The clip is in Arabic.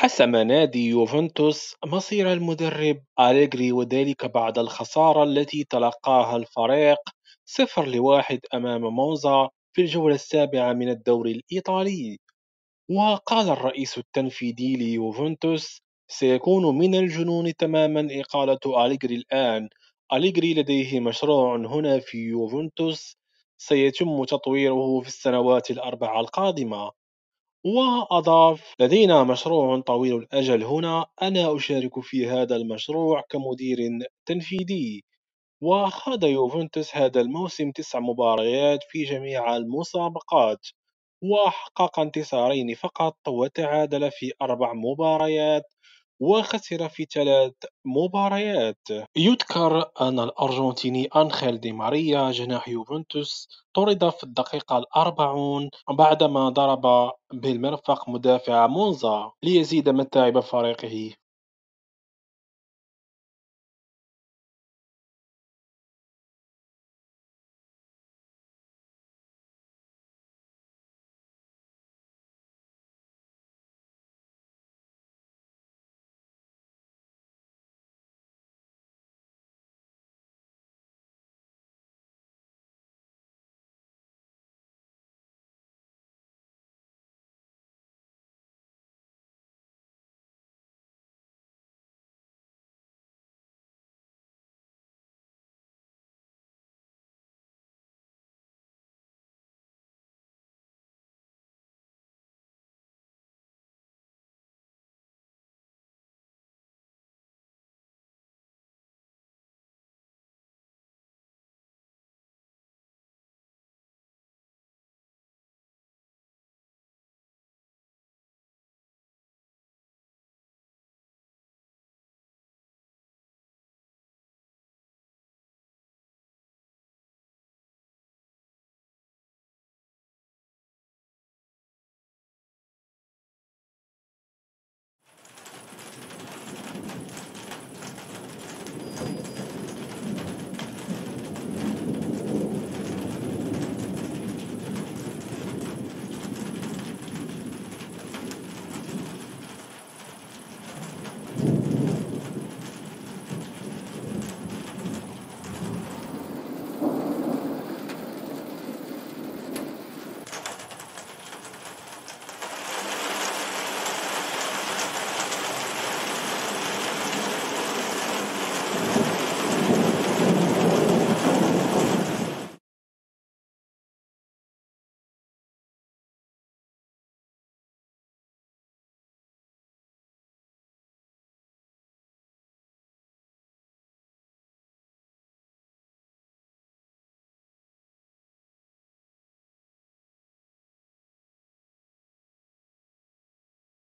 حسم نادي يوفنتوس مصير المدرب أليغري وذلك بعد الخسارة التي تلقاها الفريق 0 لواحد أمام موزا في الجولة السابعة من الدوري الإيطالي وقال الرئيس التنفيذي ليوفنتوس سيكون من الجنون تماما إقالة أليغري الآن أليغري لديه مشروع هنا في يوفنتوس سيتم تطويره في السنوات الأربع القادمة وأضاف لدينا مشروع طويل الأجل هنا أنا أشارك في هذا المشروع كمدير تنفيذي وخاض يوفنتوس هذا الموسم تسع مباريات في جميع المسابقات وحقق انتصارين فقط وتعادل في أربع مباريات وخسر في ثلاث مباريات يذكر أن الأرجنتيني أنخيل دي ماريا جناح يوفنتوس طرد في الدقيقة الأربعون بعدما ضرب بالمرفق مدافع مونزا ليزيد من تعب فريقه